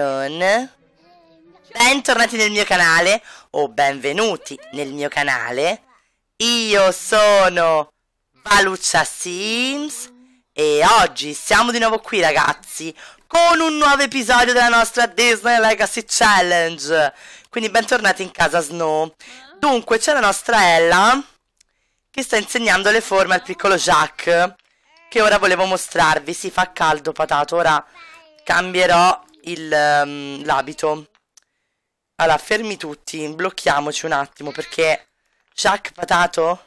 non... Bentornati nel mio canale, o benvenuti nel mio canale. Io sono Valuccia Sims e oggi siamo di nuovo qui ragazzi con un nuovo episodio della nostra Disney Legacy Challenge. Quindi bentornati in casa Snow. Dunque c'è la nostra Ella che sta insegnando le forme al piccolo Jack che ora volevo mostrarvi. Si fa caldo patato, ora cambierò il, um, l'abito. Allora, fermi tutti, blocchiamoci un attimo perché Jack Patato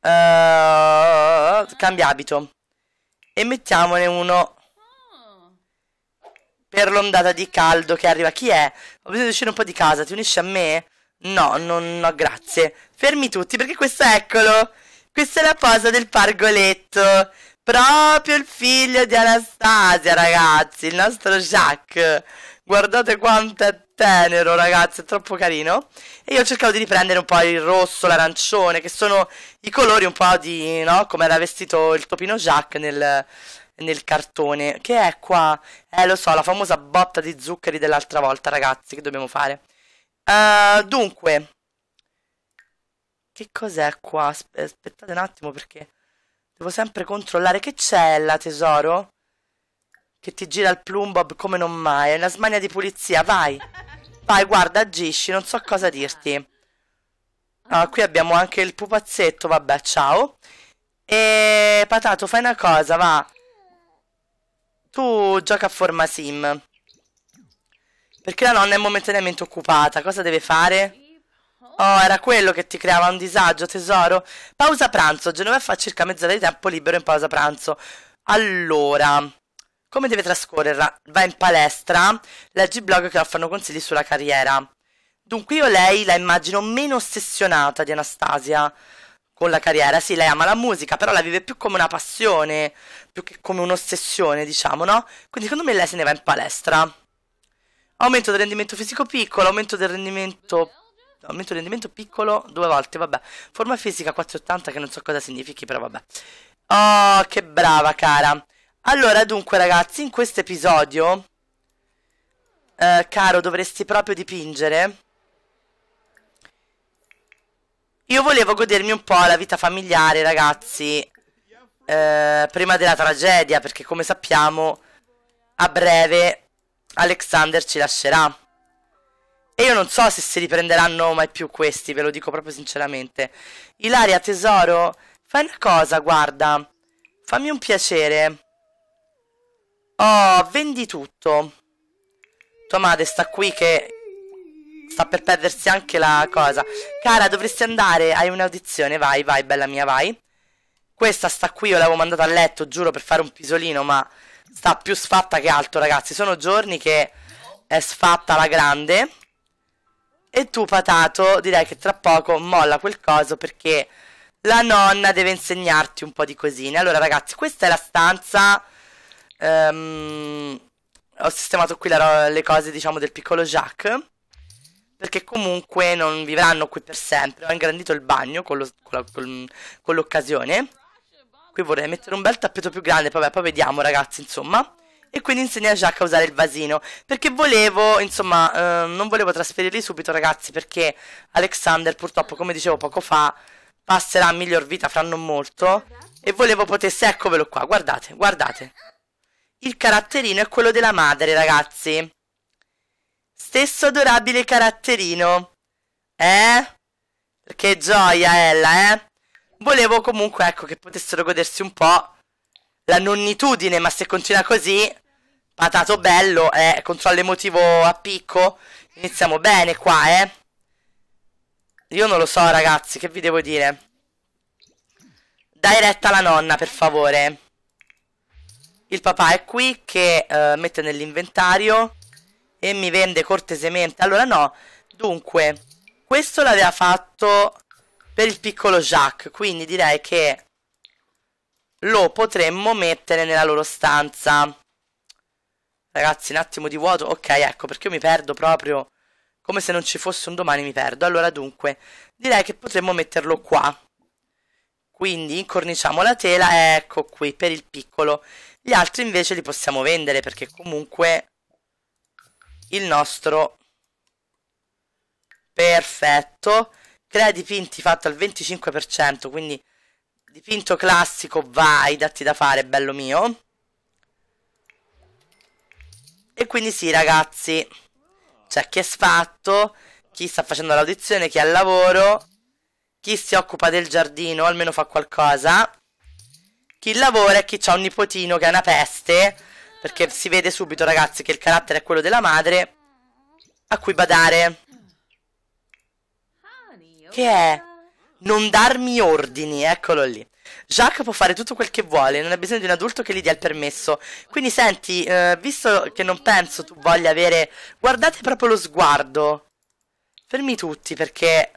uh, cambia abito e mettiamone uno per l'ondata di caldo che arriva. Chi è? Ho bisogno di uscire un po' di casa, ti unisci a me? No, non, no, grazie. Fermi tutti perché questo, eccolo, questa è la posa del pargoletto proprio il figlio di Anastasia, ragazzi, il nostro Jacques. Guardate quanto è tenero, ragazzi, è troppo carino. E io ho cercato di riprendere un po' il rosso, l'arancione, che sono i colori un po' di, no? Come era vestito il topino Jacques nel, nel cartone. Che è qua? Eh, lo so, la famosa botta di zuccheri dell'altra volta, ragazzi, che dobbiamo fare. Uh, dunque... Che cos'è qua? Aspettate un attimo perché... Devo sempre controllare che c'è là, tesoro. Che ti gira il plumbob come non mai. È una smania di pulizia, vai. Vai, guarda, agisci, non so cosa dirti. Ah, qui abbiamo anche il pupazzetto, vabbè, ciao. E Patato, fai una cosa, va. Tu gioca a forma sim. Perché la nonna è momentaneamente occupata. Cosa deve fare? Oh, era quello che ti creava un disagio, tesoro. Pausa pranzo. Genova fa circa mezz'ora di tempo libero in pausa pranzo. Allora, come deve trascorrerla? Va in palestra, leggi blog che offrono consigli sulla carriera. Dunque io lei la immagino meno ossessionata di Anastasia con la carriera. Sì, lei ama la musica, però la vive più come una passione, più che come un'ossessione, diciamo, no? Quindi secondo me lei se ne va in palestra. Aumento del rendimento fisico piccolo, aumento del rendimento aumento di rendimento piccolo, due volte, vabbè. Forma fisica 480 che non so cosa significhi, però vabbè. Oh, che brava, cara. Allora, dunque, ragazzi, in questo episodio, eh, caro, dovresti proprio dipingere. Io volevo godermi un po' la vita familiare, ragazzi, eh, prima della tragedia, perché come sappiamo, a breve Alexander ci lascerà. E io non so se si riprenderanno mai più questi, ve lo dico proprio sinceramente. Ilaria, tesoro, fai una cosa, guarda. Fammi un piacere. Oh, vendi tutto. Tua madre sta qui che sta per perdersi anche la cosa. Cara, dovresti andare, hai un'audizione, vai, vai, bella mia, vai. Questa sta qui, io l'avevo mandata a letto, giuro, per fare un pisolino, ma sta più sfatta che altro, ragazzi. Sono giorni che è sfatta la grande. E tu, patato, direi che tra poco molla quel coso perché la nonna deve insegnarti un po' di cosine. Allora, ragazzi, questa è la stanza. Um, ho sistemato qui le cose, diciamo, del piccolo Jack. Perché comunque non vivranno qui per sempre. Ho ingrandito il bagno con, l'occasione. Qui vorrei mettere un bel tappeto più grande. Vabbè, poi vediamo, ragazzi, insomma e quindi insegna a Jacques a usare il vasino. Perché volevo, insomma, eh, non volevo trasferirli subito, ragazzi, perché Alexander, purtroppo, come dicevo poco fa, passerà a miglior vita fra non molto. E volevo potesse, eccovelo qua, guardate, guardate. Il caratterino è quello della madre, ragazzi. Stesso adorabile caratterino. Eh? Che gioia, Ella, eh? Volevo comunque, ecco, che potessero godersi un po' la nonnitudine, ma se continua così, Patato bello, eh, controllo emotivo a picco. Iniziamo bene qua, eh. Io non lo so, ragazzi, che vi devo dire. Dai retta alla nonna, per favore. Il papà è qui che uh, mette nell'inventario e mi vende cortesemente. Allora no, dunque, questo l'aveva fatto per il piccolo Jack, quindi direi che lo potremmo mettere nella loro stanza. Ragazzi, un attimo di vuoto. Ok, ecco, perché io mi perdo proprio come se non ci fosse un domani mi perdo. Allora dunque, direi che potremmo metterlo qua. Quindi incorniciamo la tela, ecco qui, per il piccolo. Gli altri invece li possiamo vendere perché comunque il nostro... Perfetto. Crea dipinti fatto al 25%, quindi dipinto classico, vai, datti da fare, bello mio. E quindi sì ragazzi, c'è chi è sfatto, chi sta facendo l'audizione, chi ha il lavoro, chi si occupa del giardino, almeno fa qualcosa, chi lavora e chi ha un nipotino che è una peste, perché si vede subito ragazzi che il carattere è quello della madre, a cui badare. Che è? Non darmi ordini, eccolo lì. Jacques può fare tutto quel che vuole, non ha bisogno di un adulto che gli dia il permesso. Quindi senti, eh, visto che non penso tu voglia avere... Guardate proprio lo sguardo. Fermi tutti perché...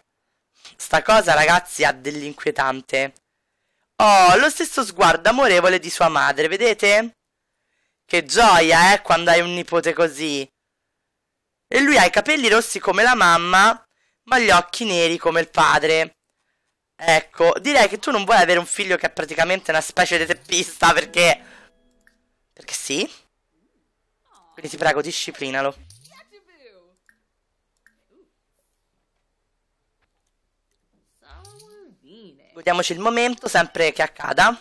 Sta cosa, ragazzi, ha dell'inquietante. Oh, lo stesso sguardo amorevole di sua madre, vedete? Che gioia, eh, quando hai un nipote così. E lui ha i capelli rossi come la mamma, ma gli occhi neri come il padre. Ecco, direi che tu non vuoi avere un figlio che è praticamente una specie di teppista perché... Perché sì? Quindi ti prego, disciplinalo. Godiamoci il momento, sempre che accada.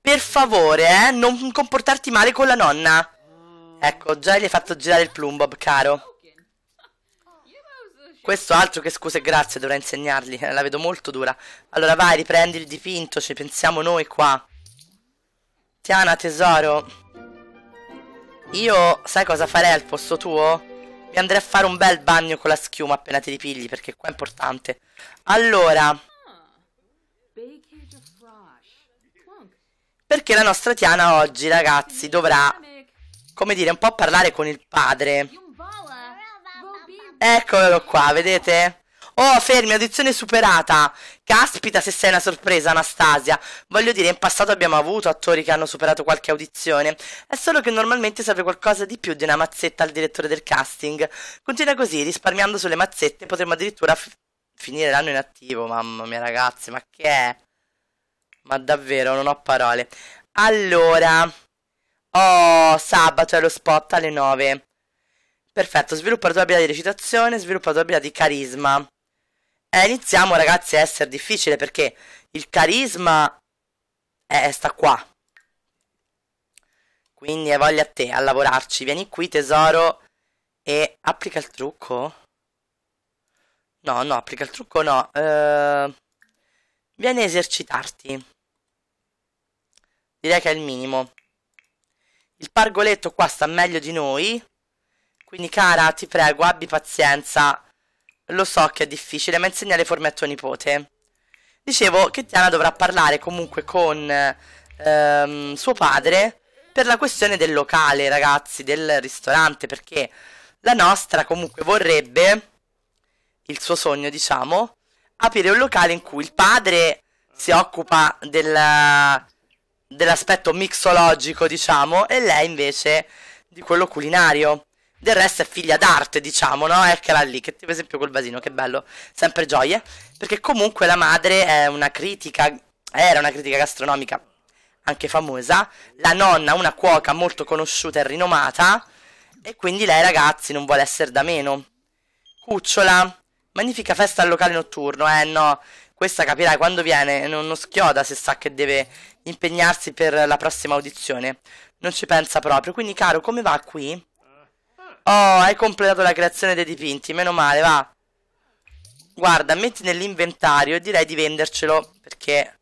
Per favore, eh, non comportarti male con la nonna. Ecco, già gli hai fatto girare il plumbob, caro. Questo altro che scuse e grazie dovrà insegnargli, eh, la vedo molto dura. Allora vai, riprendi il dipinto, ci pensiamo noi qua. Tiana, tesoro. Io, sai cosa farei al posto tuo? Mi andrei a fare un bel bagno con la schiuma appena ti ripigli, perché qua è importante. Allora... Perché la nostra Tiana oggi, ragazzi, dovrà, come dire, un po' parlare con il padre. Eccolo qua, vedete? Oh, fermi, audizione superata. Caspita se sei una sorpresa, Anastasia. Voglio dire, in passato abbiamo avuto attori che hanno superato qualche audizione. È solo che normalmente serve qualcosa di più di una mazzetta al direttore del casting. Continua così, risparmiando sulle mazzette potremmo addirittura finire l'anno in attivo. Mamma mia, ragazzi, ma che è? Ma davvero, non ho parole. Allora... Oh, sabato è lo spot alle 9. Perfetto, sviluppa tua abilità di recitazione, sviluppa tua abilità di carisma. E eh, iniziamo ragazzi a essere difficile perché il carisma è, sta qua. Quindi è voglia a te a lavorarci. Vieni qui tesoro e applica il trucco. No, no, applica il trucco no. Uh, vieni a esercitarti. Direi che è il minimo. Il pargoletto qua sta meglio di noi. Quindi cara, ti prego, abbi pazienza. Lo so che è difficile, ma insegna le forme a tuo nipote. Dicevo che Tiana dovrà parlare comunque con ehm, suo padre per la questione del locale, ragazzi, del ristorante, perché la nostra comunque vorrebbe, il suo sogno diciamo, aprire un locale in cui il padre si occupa del, dell'aspetto mixologico, diciamo, e lei invece di quello culinario. Del resto è figlia d'arte, diciamo, no? Eccola lì, che per esempio col vasino, che bello, sempre gioie. Perché comunque la madre è una critica, era una critica gastronomica anche famosa, la nonna una cuoca molto conosciuta e rinomata, e quindi lei ragazzi non vuole essere da meno. Cucciola, magnifica festa al locale notturno, eh no, questa capirai quando viene, non schioda se sa che deve impegnarsi per la prossima audizione, non ci pensa proprio, quindi caro come va qui? Oh, hai completato la creazione dei dipinti, meno male, va. Guarda, metti nell'inventario e direi di vendercelo, perché...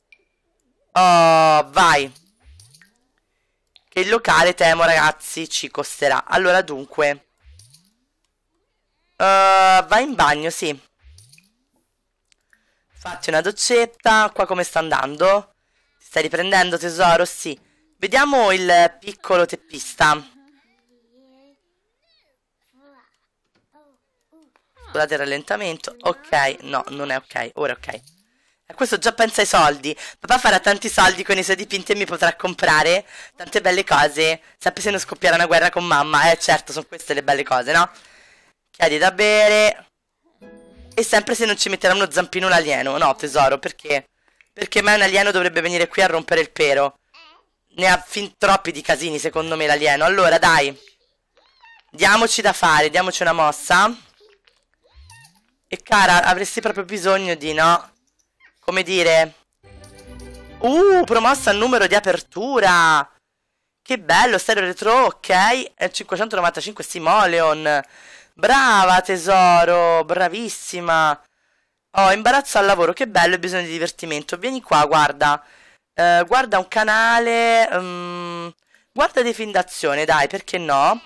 Oh, vai. Che il locale, temo, ragazzi, ci costerà. Allora, dunque... Uh, eh, vai in bagno, sì. Fatti una doccetta. Qua come sta andando? Ti stai riprendendo, tesoro? Sì. Vediamo il piccolo teppista. Scusate il rallentamento. Ok, no, non è ok. Ora è ok. questo già pensa ai soldi. Papà farà tanti soldi con i suoi dipinti e mi potrà comprare tante belle cose. sempre se non scoppierà una guerra con mamma. Eh certo, sono queste le belle cose, no? Chiedi da bere. E sempre se non ci metterà uno zampino un alieno. No, tesoro, perché? Perché mai un alieno dovrebbe venire qui a rompere il pero. Ne ha fin troppi di casini, secondo me, l'alieno. Allora, dai. Diamoci da fare, diamoci una mossa. E cara, avresti proprio bisogno di, no? Come dire... Uh, promossa al numero di apertura! Che bello, stereo retro, ok. 595 eh, Simoleon. Brava tesoro, bravissima. Oh, imbarazzo al lavoro, che bello, hai bisogno di divertimento. Vieni qua, guarda. Eh, guarda un canale... Um, guarda dei film d'azione, dai, perché no?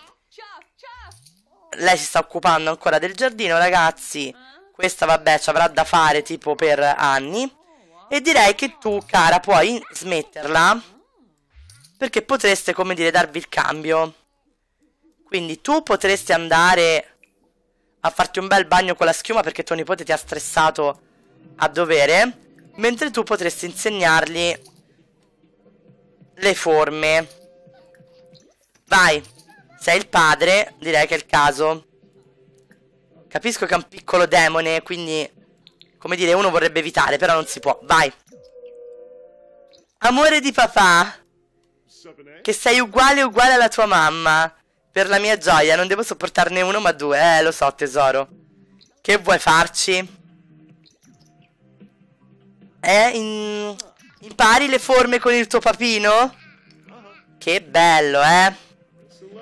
Lei si sta occupando ancora del giardino, ragazzi. Questa vabbè ci avrà da fare tipo per anni. E direi che tu, cara, puoi smetterla. Perché potreste, come dire, darvi il cambio. Quindi tu potresti andare a farti un bel bagno con la schiuma perché tuo nipote ti ha stressato a dovere. Mentre tu potresti insegnargli le forme. Vai, sei il padre, direi che è il caso. Capisco che è un piccolo demone, quindi... Come dire, uno vorrebbe evitare, però non si può. Vai. Amore di papà. Che sei uguale uguale alla tua mamma. Per la mia gioia, non devo sopportarne uno ma due. Eh, lo so, tesoro. Che vuoi farci? Eh, in... impari le forme con il tuo papino? Che bello, eh?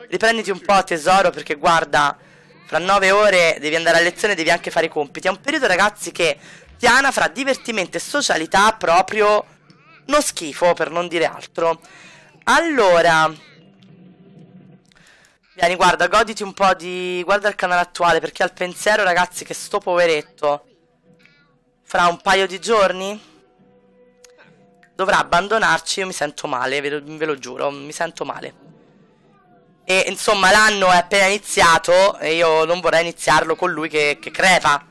Riprenditi un po', tesoro, perché guarda... Fra nove ore devi andare a lezione e devi anche fare i compiti. È un periodo, ragazzi, che tiana fra divertimento e socialità proprio uno schifo, per non dire altro. Allora... Vieni, guarda, goditi un po' di... Guarda il canale attuale, perché al pensiero, ragazzi, che sto poveretto... Fra un paio di giorni dovrà abbandonarci, io mi sento male, ve lo, ve lo, giuro, mi sento male. E insomma l'anno è appena iniziato e io non vorrei iniziarlo con lui che, che crepa.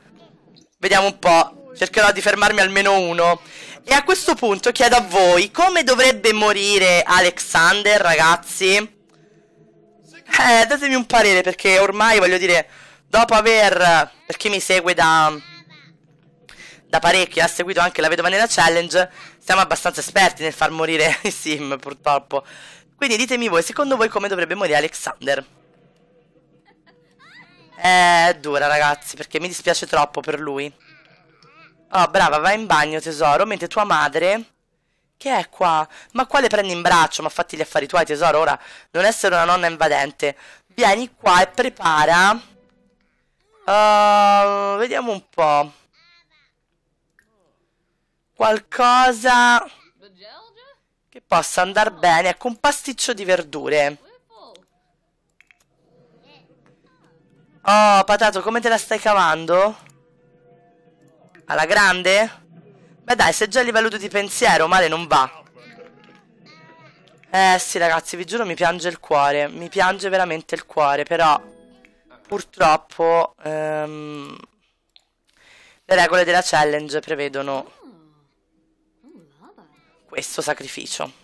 Vediamo un po', cercherò di fermarmi almeno uno. E a questo punto chiedo a voi come dovrebbe morire Alexander, ragazzi? Eh, datemi un parere perché ormai voglio dire, dopo aver... per chi mi segue da... da parecchio, ha seguito anche la vedova nella challenge, siamo abbastanza esperti nel far morire i sim purtroppo. Quindi ditemi voi, secondo voi come dovrebbe morire Alexander? Eh, è dura ragazzi, perché mi dispiace troppo per lui. Oh, brava, vai in bagno tesoro, mentre tua madre... Che è qua? Ma qua le prendi in braccio, ma fatti gli affari tuoi tesoro, ora non essere una nonna invadente. Vieni qua e prepara... Uh, vediamo un po'. Qualcosa possa andare bene con un pasticcio di verdure. Oh, patato, come te la stai cavando? Alla grande? Beh dai, sei già a livello di pensiero, male non va. Eh sì ragazzi, vi giuro mi piange il cuore, mi piange veramente il cuore, però purtroppo ehm, le regole della challenge prevedono questo sacrificio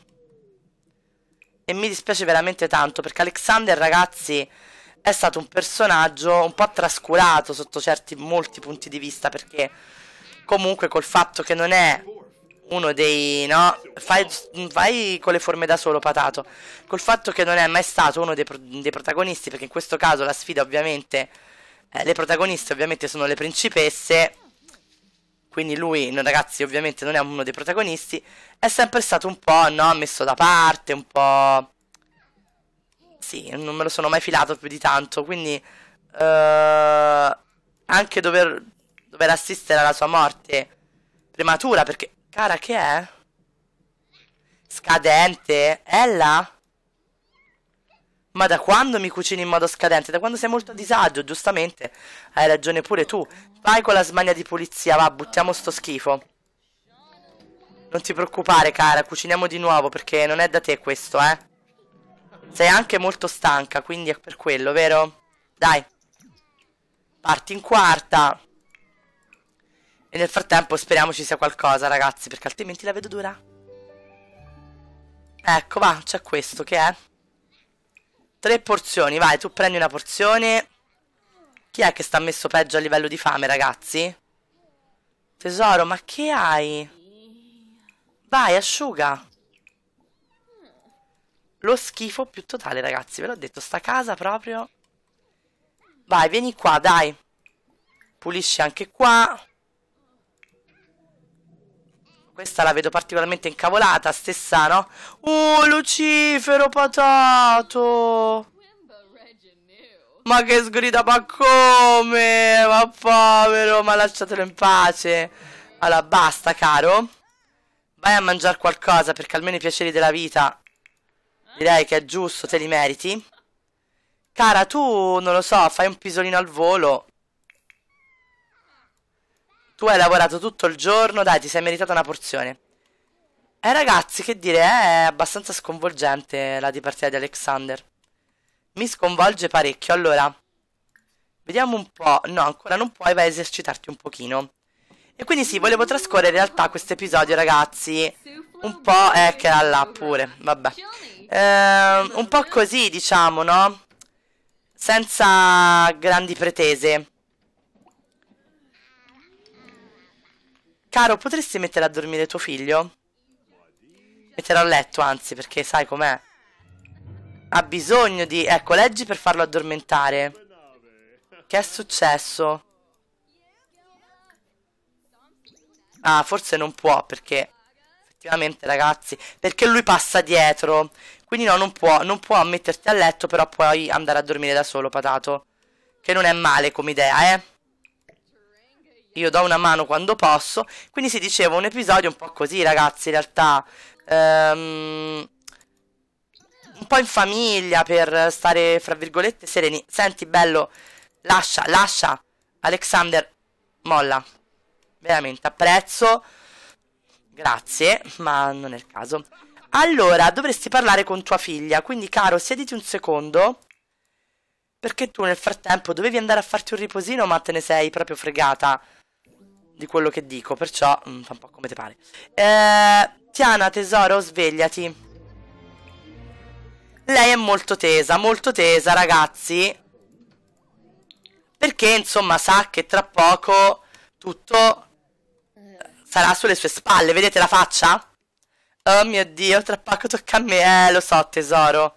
e mi dispiace veramente tanto perché Alexander, ragazzi, è stato un personaggio un po' trascurato sotto certi molti punti di vista perché comunque col fatto che non è uno dei no fai, fai con le forme da solo patato col fatto che non è mai stato uno dei, dei protagonisti perché in questo caso la sfida ovviamente eh, le protagoniste ovviamente sono le principesse quindi lui, ragazzi, ovviamente non è uno dei protagonisti, è sempre stato un po', no, messo da parte, un po'... Sì, non me lo sono mai filato più di tanto, quindi... Uh, anche dover, dover assistere alla sua morte prematura, perché... Cara, che è? Scadente? Ella? Ma da quando mi cucini in modo scadente? Da quando sei molto a disagio, giustamente. Hai ragione pure tu. Vai con la smania di pulizia, va, buttiamo sto schifo. Non ti preoccupare, cara, cuciniamo di nuovo, perché non è da te questo, eh. Sei anche molto stanca, quindi è per quello, vero? Dai. Parti in quarta. E nel frattempo speriamo ci sia qualcosa, ragazzi, perché altrimenti la vedo dura. Ecco, va, c'è questo che è. Tre porzioni, vai, tu prendi una porzione. Chi è che sta messo peggio a livello di fame, ragazzi? Tesoro, ma che hai? Vai, asciuga. Lo schifo più totale, ragazzi, ve l'ho detto, sta casa proprio... Vai, vieni qua, dai. Pulisci anche qua. Questa la vedo particolarmente incavolata, stessa, no? Oh, Lucifero patato! Ma che sgrida, ma come? Ma povero, ma lasciatelo in pace. Allora, basta, caro. Vai a mangiare qualcosa, perché almeno i piaceri della vita... Direi che è giusto, te li meriti. Cara, tu, non lo so, fai un pisolino al volo. Tu hai lavorato tutto il giorno, dai, ti sei meritata una porzione. Eh ragazzi, che dire, eh, è abbastanza sconvolgente la dipartita di Alexander. Mi sconvolge parecchio, allora. Vediamo un po'. No, ancora non puoi, vai a esercitarti un pochino. E quindi sì, volevo trascorrere in realtà questo episodio, ragazzi. Un po', eh, che era là pure, vabbè. Eh, un po' così, diciamo, no? Senza grandi pretese. Caro, potresti mettere a dormire tuo figlio? Metterò a letto, anzi, perché sai com'è. Ha bisogno di... Ecco, leggi per farlo addormentare. Che è successo? Ah, forse non può, perché... Effettivamente, ragazzi... Perché lui passa dietro. Quindi no, non può. Non può metterti a letto, però puoi andare a dormire da solo, patato. Che non è male come idea, eh? io do una mano quando posso. Quindi si diceva un episodio un po' così, ragazzi, in realtà. Um, un po' in famiglia per stare, fra virgolette, sereni. Senti, bello, lascia, lascia. Alexander, molla. Veramente, apprezzo. Grazie, ma non è il caso. Allora, dovresti parlare con tua figlia, quindi caro, siediti un secondo. Perché tu nel frattempo dovevi andare a farti un riposino, ma te ne sei proprio fregata di quello che dico, perciò mh, mm, fa un po' come te pare. Eh, Tiana, tesoro, svegliati. Lei è molto tesa, molto tesa, ragazzi. Perché, insomma, sa che tra poco tutto eh, sarà sulle sue spalle. Vedete la faccia? Oh mio Dio, tra poco tocca a me. Eh, lo so, tesoro.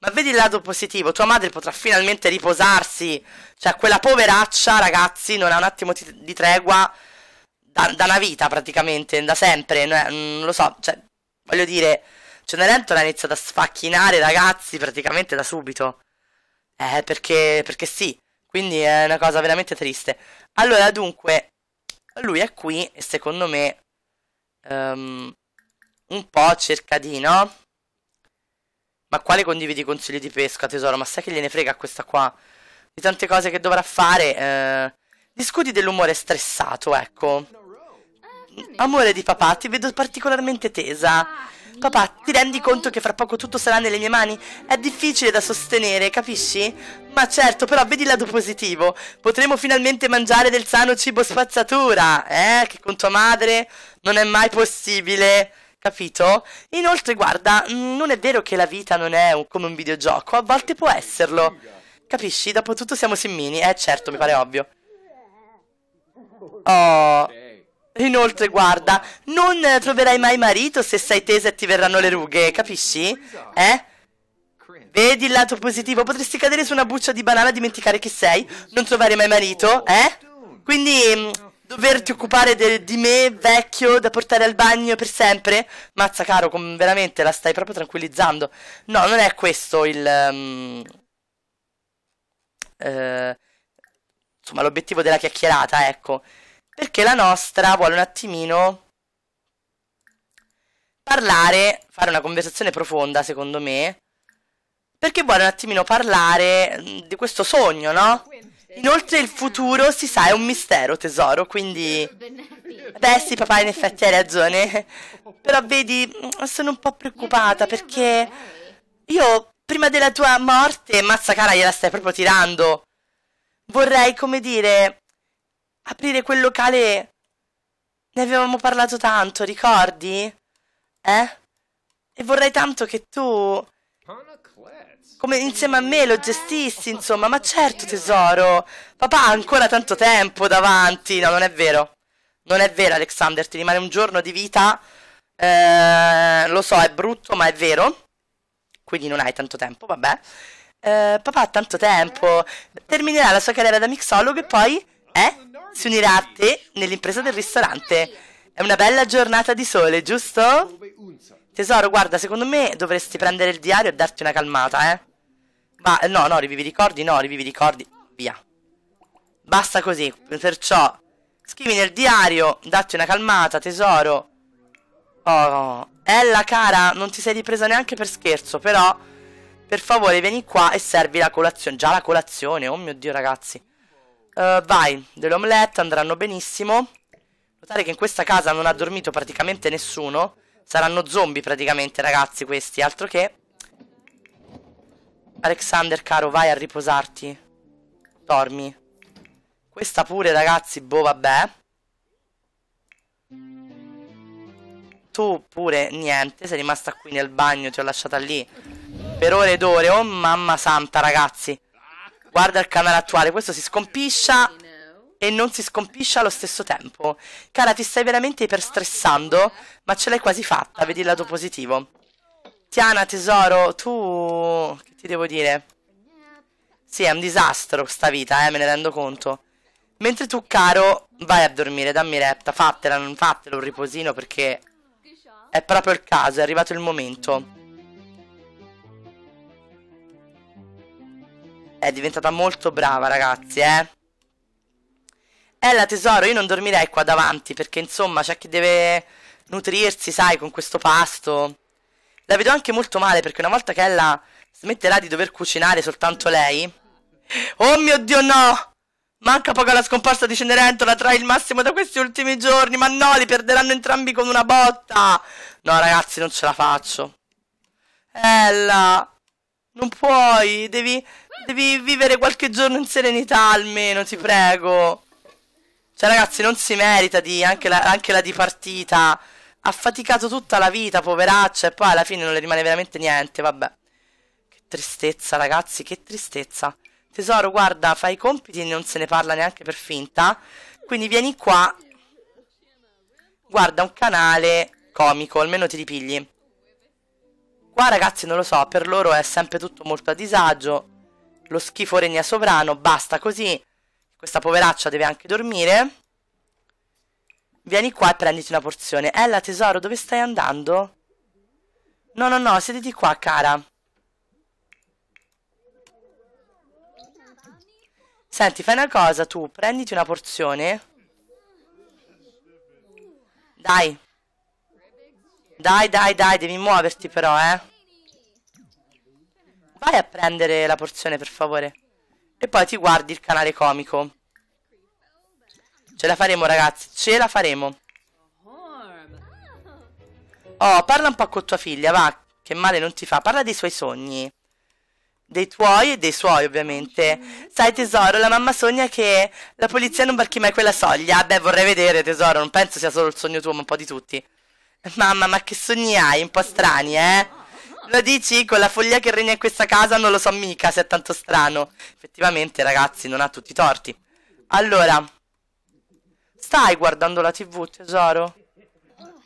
Ma vedi il lato positivo, tua madre potrà finalmente riposarsi. Cioè, quella poveraccia, ragazzi, non ha un attimo di tregua da, da, una vita praticamente, da sempre, non lo so, cioè, voglio dire, Cenerentola ha iniziato a sfacchinare ragazzi praticamente da subito, eh, perché, perché sì, quindi è una cosa veramente triste. Allora, dunque, lui è qui e secondo me um, un po' cerca di, no? Ma quale condividi consigli di pesca, tesoro? Ma sai che gliene frega questa qua? Di tante cose che dovrà fare. Eh... Discuti dell'umore stressato, ecco. Amore di papà, ti vedo particolarmente tesa. Ah, papà, ti rendi conto che fra poco tutto sarà nelle mie mani? È difficile da sostenere, capisci? Ma certo, però vedi il lato positivo. Potremo finalmente mangiare del sano cibo spazzatura, eh? Che con tua madre non è mai possibile capito? Inoltre, guarda, mm, non è vero che la vita non è come un videogioco, a volte può esserlo. Capisci? Dopotutto siamo simmini, eh certo, mi pare ovvio. Oh, Inoltre, guarda, non troverai mai marito se sei tesa e ti verranno le rughe, capisci? Eh? Vedi il lato positivo, potresti cadere su una buccia di banana e dimenticare chi sei, non trovare mai marito, eh? Quindi mm, doverti occupare de, di me vecchio da portare al bagno per sempre? Mazza caro, veramente la stai proprio tranquillizzando. No, non è questo il... Um, eh, insomma, l'obiettivo della chiacchierata, ecco perché la nostra vuole un attimino parlare, fare una conversazione profonda secondo me, perché vuole un attimino parlare mm, di questo sogno, no? Inoltre il futuro si sa è un mistero tesoro, quindi... Beh sì papà in effetti hai ragione, però vedi mm, sono un po' preoccupata perché io prima della tua morte, mazza cara gliela stai proprio tirando, vorrei come dire aprire quel locale. Ne avevamo parlato tanto, ricordi? Eh? E vorrei tanto che tu. Come insieme a me lo gestissi, insomma, ma certo tesoro. Papà ha ancora tanto tempo davanti. No, non è vero. Non è vero, Alexander, ti rimane un giorno di vita. Eh, lo so, è brutto, ma è vero. Quindi non hai tanto tempo, vabbè. Eh, papà ha tanto tempo. Terminerà la sua carriera da mixologo e poi... Eh? si unirà a te nell'impresa del ristorante. È una bella giornata di sole, giusto? Tesoro, guarda, secondo me dovresti prendere il diario e darti una calmata, eh? Ma eh, no, no, rivivi i ricordi, no, rivivi i ricordi. Via. Basta così, perciò scrivi nel diario, datti una calmata, tesoro. Oh, Ella cara, non ti sei ripresa neanche per scherzo, però per favore vieni qua e servi la colazione. Già la colazione, oh mio Dio ragazzi. Uh, vai, delle omelette andranno benissimo. Notare che in questa casa non ha dormito praticamente nessuno. Saranno zombie praticamente, ragazzi, questi, altro che. Alexander, caro, vai a riposarti. Dormi. Questa pure, ragazzi, boh, vabbè. Tu pure, niente, sei rimasta qui nel bagno, ti ho lasciata lì. Per ore ed ore, oh mamma santa, ragazzi. Guarda il canale attuale, questo si scompiscia e non si scompiscia allo stesso tempo. Cara, ti stai veramente iperstressando, ma ce l'hai quasi fatta, vedi il lato positivo. Tiana, tesoro, tu... che ti devo dire? Sì, è un disastro sta vita, eh, me ne rendo conto. Mentre tu, caro, vai a dormire, dammi retta, fatela, non fatelo un riposino perché è proprio il caso, è arrivato il momento. È diventata molto brava, ragazzi, eh. Ella, tesoro, io non dormirei qua davanti, perché, insomma, c'è chi deve nutrirsi, sai, con questo pasto. La vedo anche molto male, perché una volta che ella smetterà di dover cucinare soltanto lei... Oh mio Dio, no! Manca poco alla scomparsa di Cenerentola, tra il massimo da questi ultimi giorni, ma no, li perderanno entrambi con una botta! No, ragazzi, non ce la faccio. Ella, non puoi, devi, Devi vivere qualche giorno in serenità almeno, ti prego. Cioè, ragazzi, non si merita di anche la, anche la dipartita. Ha faticato tutta la vita, poveraccia, e poi alla fine non le rimane veramente niente, vabbè. Che tristezza, ragazzi, che tristezza. Tesoro, guarda, fai i compiti e non se ne parla neanche per finta. Quindi vieni qua. Guarda un canale comico, almeno ti ripigli. Qua ragazzi non lo so, per loro è sempre tutto molto a disagio lo schifo regna sovrano, basta così, questa poveraccia deve anche dormire. Vieni qua e prenditi una porzione. Ella, tesoro, dove stai andando? No, no, no, sediti qua, cara. Senti, fai una cosa tu, prenditi una porzione. Dai. Dai, dai, dai, devi muoverti però, eh. Vai a prendere la porzione per favore E poi ti guardi il canale comico Ce la faremo ragazzi Ce la faremo Oh parla un po' con tua figlia va Che male non ti fa Parla dei suoi sogni dei tuoi e dei suoi ovviamente. Sai tesoro, la mamma sogna che la polizia non barchi mai quella soglia. Beh, vorrei vedere tesoro, non penso sia solo il sogno tuo, ma un po' di tutti. Mamma, ma che sogni hai? Un po' strani, eh? Lo dici? Con la follia che regna in questa casa non lo so mica se è tanto strano. Effettivamente, ragazzi, non ha tutti i torti. Allora, stai guardando la tv, tesoro?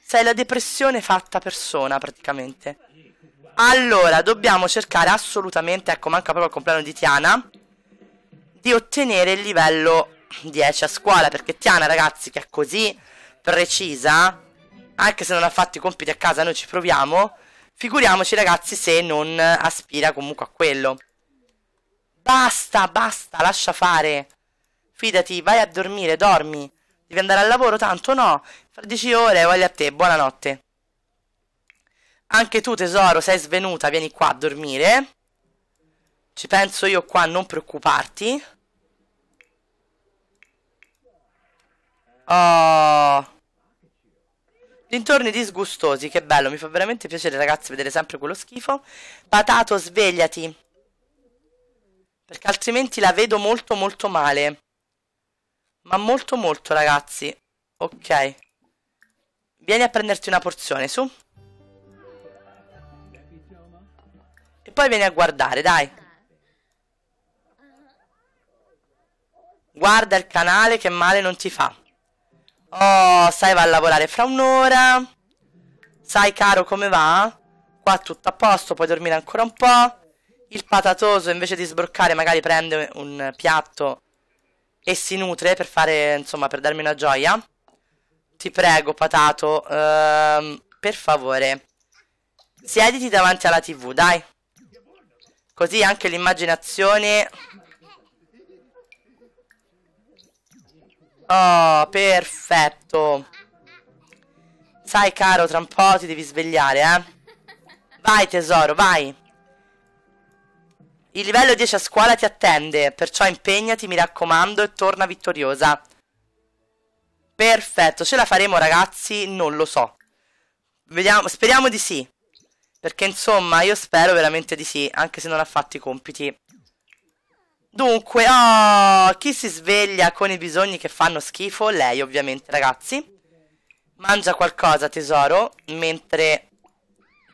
Sei la depressione fatta persona, praticamente. Allora, dobbiamo cercare assolutamente, ecco, manca proprio il compleanno di Tiana, di ottenere il livello 10 a scuola, perché Tiana, ragazzi, che è così precisa, anche se non ha fatto i compiti a casa, noi ci proviamo, Figuriamoci ragazzi se non aspira comunque a quello. Basta, basta, lascia fare. Fidati, vai a dormire, dormi. Devi andare al lavoro tanto, no? Fra 10 ore, voglio a te, buonanotte. Anche tu tesoro, sei svenuta, vieni qua a dormire. Ci penso io qua, non preoccuparti. Oh... Dintorni disgustosi, che bello, mi fa veramente piacere ragazzi vedere sempre quello schifo. Patato, svegliati. Perché altrimenti la vedo molto molto male. Ma molto molto ragazzi. Ok. Vieni a prenderti una porzione, su. E poi vieni a guardare, dai. Guarda il canale che male non ti fa. Oh, Sai va a lavorare fra un'ora. Sai, caro, come va? Qua tutto a posto, puoi dormire ancora un po'. Il patatoso, invece di sbroccare, magari prende un piatto e si nutre per fare, insomma, per darmi una gioia. Ti prego, patato, ehm, per favore, siediti davanti alla tv, dai. Così anche l'immaginazione Oh, perfetto. Sai, caro, tra un po' ti devi svegliare, eh. Vai, tesoro, vai. Il livello 10 a scuola ti attende, perciò impegnati, mi raccomando, e torna vittoriosa. Perfetto, ce la faremo, ragazzi? Non lo so. Vediamo, speriamo di sì. Perché, insomma, io spero veramente di sì, anche se non ha fatto i compiti. Dunque, oh, chi si sveglia con i bisogni che fanno schifo? Lei, ovviamente, ragazzi. Mangia qualcosa, tesoro, mentre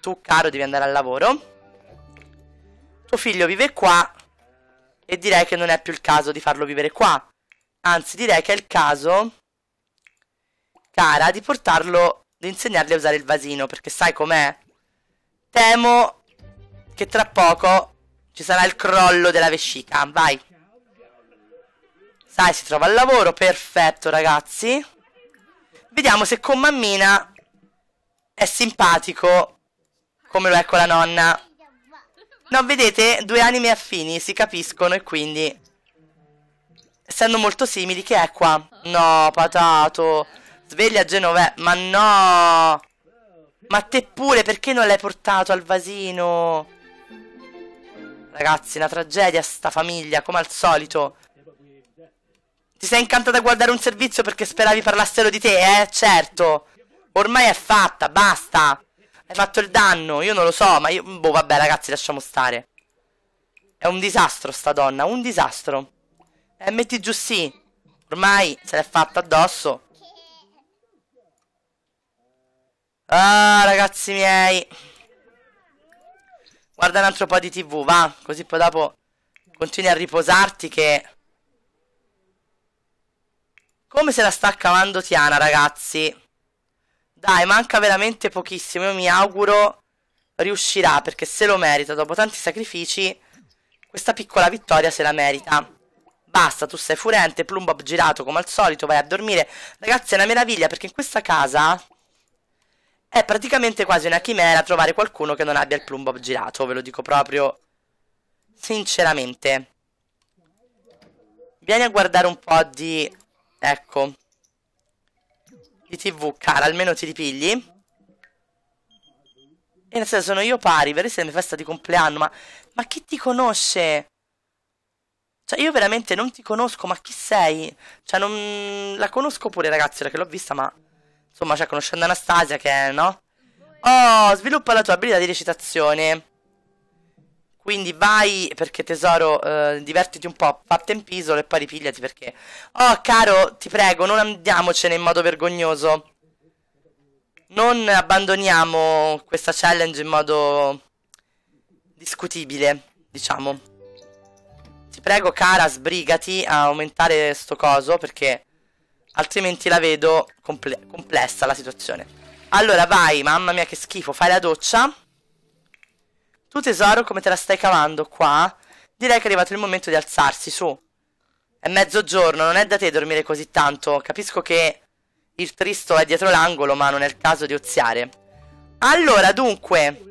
tu, caro, devi andare al lavoro. Tuo figlio vive qua e direi che non è più il caso di farlo vivere qua. Anzi, direi che è il caso, cara, di portarlo, di insegnargli a usare il vasino, perché sai com'è? Temo che tra poco ci sarà il crollo della vescica, vai. Sai, si trova al lavoro, perfetto ragazzi. Vediamo se con mammina è simpatico come lo è con la nonna. No, vedete, due anime affini si capiscono e quindi... Essendo molto simili, che è qua? No, patato. Sveglia Genove... Ma no! Ma te pure, perché non l'hai portato al vasino? Ragazzi, una tragedia sta famiglia, come al solito. Ti sei incantata a guardare un servizio perché speravi parlassero di te, eh? Certo. Ormai è fatta, basta. Hai fatto il danno, io non lo so, ma io... Boh, vabbè, ragazzi, lasciamo stare. È un disastro sta donna, un disastro. E eh, metti giù sì. Ormai se l'è fatta addosso. Ah, ragazzi miei. Guarda un altro po' di tv, va. Così poi dopo continui a riposarti che... Come se la sta cavando Tiana, ragazzi. Dai, manca veramente pochissimo. Io mi auguro riuscirà, perché se lo merita, dopo tanti sacrifici, questa piccola vittoria se la merita. Basta, tu sei furente, plumbob girato come al solito, vai a dormire. Ragazzi, è una meraviglia perché in questa casa è praticamente quasi una chimera trovare qualcuno che non abbia il plumbob girato, ve lo dico proprio sinceramente. Vieni a guardare un po' di... ecco. Di tv, cara, almeno ti ripigli. E nel senso, sono io pari, la mia festa di compleanno, ma... Ma chi ti conosce? Cioè, io veramente non ti conosco, ma chi sei? Cioè, non... La conosco pure, ragazzi, perché l'ho vista, ma... Insomma, cioè, conoscendo Anastasia che è, no? Oh, sviluppa la tua abilità di recitazione. Quindi vai, perché tesoro, eh, divertiti un po', fatta in pisolo e poi ripigliati perché... Oh, caro, ti prego, non andiamocene in modo vergognoso. Non abbandoniamo questa challenge in modo discutibile, diciamo. Ti prego, cara, sbrigati a aumentare sto coso perché Altrimenti la vedo comple complessa la situazione. Allora vai, mamma mia che schifo, fai la doccia. Tu tesoro come te la stai cavando qua? Direi che è arrivato il momento di alzarsi, su. È mezzogiorno, non è da te dormire così tanto. Capisco che il tristo è dietro l'angolo, ma non è il caso di oziare. Allora, dunque...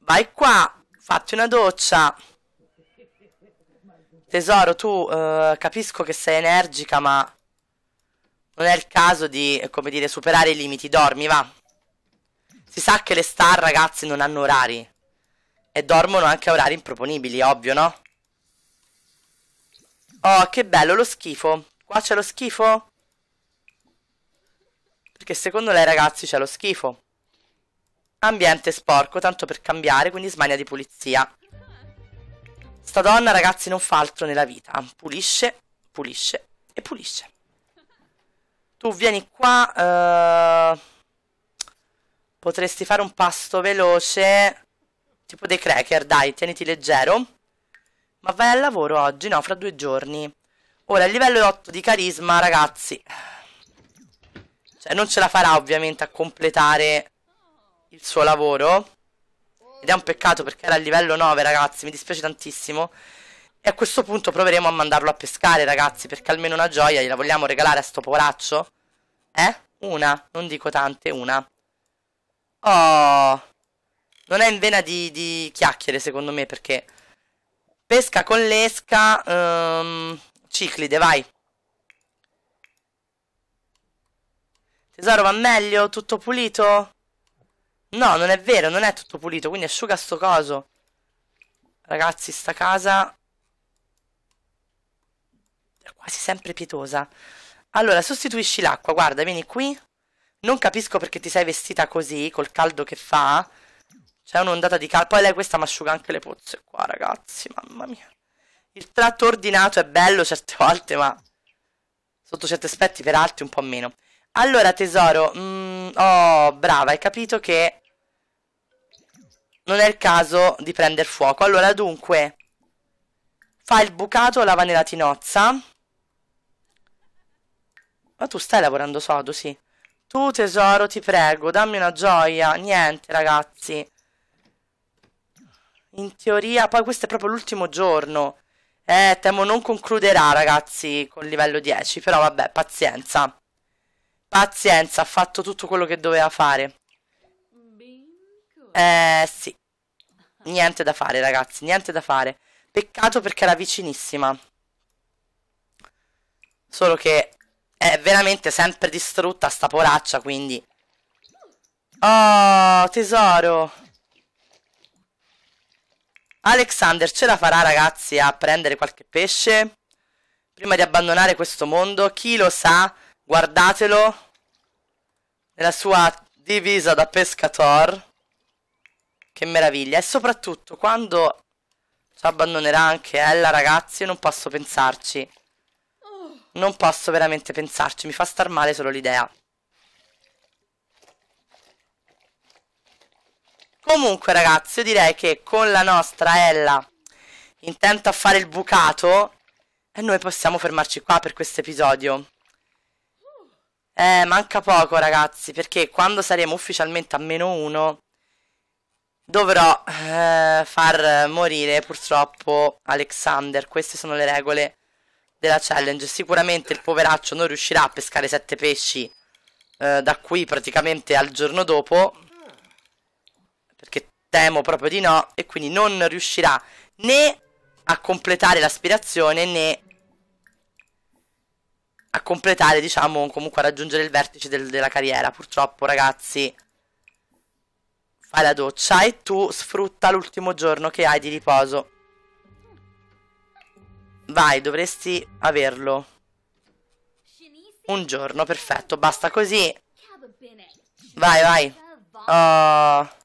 Vai qua, fatti una doccia. Tesoro, tu uh, capisco che sei energica, ma non è il caso di, eh, come dire, superare i limiti. Dormi, va. Si sa che le star, ragazzi, non hanno orari. E dormono anche a orari improponibili, ovvio, no? Oh, che bello, lo schifo. Qua c'è lo schifo? Perché secondo lei, ragazzi, c'è lo schifo. Ambiente sporco, tanto per cambiare, quindi smania di pulizia. Sta donna, ragazzi, non fa altro nella vita. Pulisce, pulisce e pulisce. Tu vieni qua. Eh, potresti fare un pasto veloce. Tipo dei cracker, dai, tieniti leggero. Ma vai al lavoro oggi, no, fra due giorni. Ora, a livello 8 di carisma, ragazzi. Cioè, non ce la farà ovviamente a completare il suo lavoro. Ed è un peccato perché era a livello 9, ragazzi, mi dispiace tantissimo. E a questo punto proveremo a mandarlo a pescare, ragazzi, perché almeno una gioia gliela vogliamo regalare a sto poveraccio? Eh? Una, non dico tante, una. Oh, non è in vena di, di chiacchiere, secondo me, perché... Pesca con l'esca, um, ciclide, vai. Tesoro, va meglio? Tutto pulito? No, non è vero, non è tutto pulito, quindi asciuga sto coso. Ragazzi, sta casa... È quasi sempre pietosa. Allora, sostituisci l'acqua, guarda, vieni qui. Non capisco perché ti sei vestita così, col caldo che fa. C'è un'ondata di caldo. Poi lei questa mi asciuga anche le pozze qua, ragazzi, mamma mia. Il tratto ordinato è bello certe volte, ma... Sotto certi aspetti, per altri, un po' meno. Allora, tesoro, mh, mm, oh, brava, hai capito che non è il caso di prendere fuoco. Allora, dunque, fa il bucato, lava nella tinozza. Ma tu stai lavorando sodo, sì. Tu, tesoro, ti prego, dammi una gioia. Niente, ragazzi. In teoria, poi questo è proprio l'ultimo giorno. Eh, temo non concluderà, ragazzi, con livello 10. Però, vabbè, pazienza. Pazienza, ha fatto tutto quello che doveva fare. Eh sì. Niente da fare, ragazzi, niente da fare. Peccato perché era vicinissima. Solo che è veramente sempre distrutta sta poraccia, quindi... Oh, tesoro! Alexander ce la farà, ragazzi, a prendere qualche pesce? Prima di abbandonare questo mondo? Chi lo sa? Guardatelo. Nella sua divisa da pescatore. Che meraviglia. E soprattutto quando ci abbandonerà anche Ella, ragazzi, io non posso pensarci. Non posso veramente pensarci, mi fa star male solo l'idea. Comunque ragazzi, io direi che con la nostra Ella intenta a fare il bucato e noi possiamo fermarci qua per questo episodio. Eh, manca poco ragazzi, perché quando saremo ufficialmente a meno uno dovrò eh, far morire purtroppo Alexander. Queste sono le regole della challenge. Sicuramente il poveraccio non riuscirà a pescare sette pesci eh, da qui praticamente al giorno dopo. Perché temo proprio di no. E quindi non riuscirà né a completare l'aspirazione né a completare, diciamo, comunque a raggiungere il vertice del, della carriera. Purtroppo, ragazzi, alla doccia e tu sfrutta l'ultimo giorno che hai di riposo. Vai, dovresti averlo. Un giorno, perfetto, basta così. Vai, vai. Oh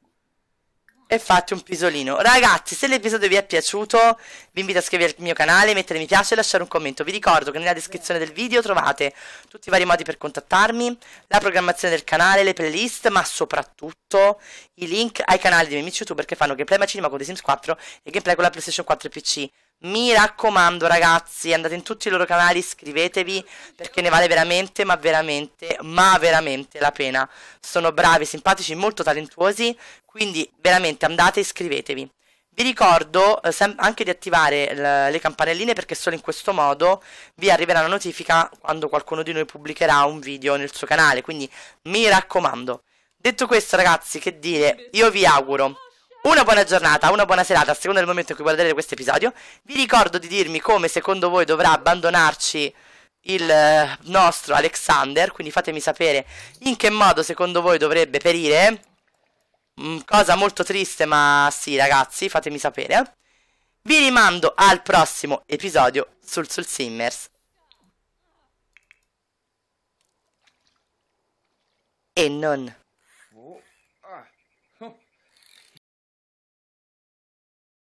e fate un pisolino. Ragazzi, se l'episodio vi è piaciuto, vi invito a iscrivervi al mio canale, mettere mi piace e lasciare un commento. Vi ricordo che nella descrizione del video trovate tutti i vari modi per contattarmi, la programmazione del canale, le playlist, ma soprattutto i link ai canali dei miei amici youtuber che fanno gameplay ma cinema con The Sims 4 e gameplay con la PlayStation 4 e PC. Mi raccomando ragazzi, andate in tutti i loro canali, iscrivetevi perché ne vale veramente, ma veramente, ma veramente la pena. Sono bravi, simpatici, molto talentuosi, quindi veramente andate e iscrivetevi. Vi ricordo eh, anche di attivare le campanelline perché solo in questo modo vi arriverà la notifica quando qualcuno di noi pubblicherà un video nel suo canale, quindi mi raccomando. Detto questo ragazzi, che dire, io vi auguro una buona giornata, una buona serata, a seconda del momento in cui guarderete questo episodio. Vi ricordo di dirmi come secondo voi dovrà abbandonarci il eh, nostro Alexander, quindi fatemi sapere in che modo secondo voi dovrebbe perire. Mm, cosa molto triste, ma sì ragazzi, fatemi sapere. Vi rimando al prossimo episodio sul Soul Simmers. E non...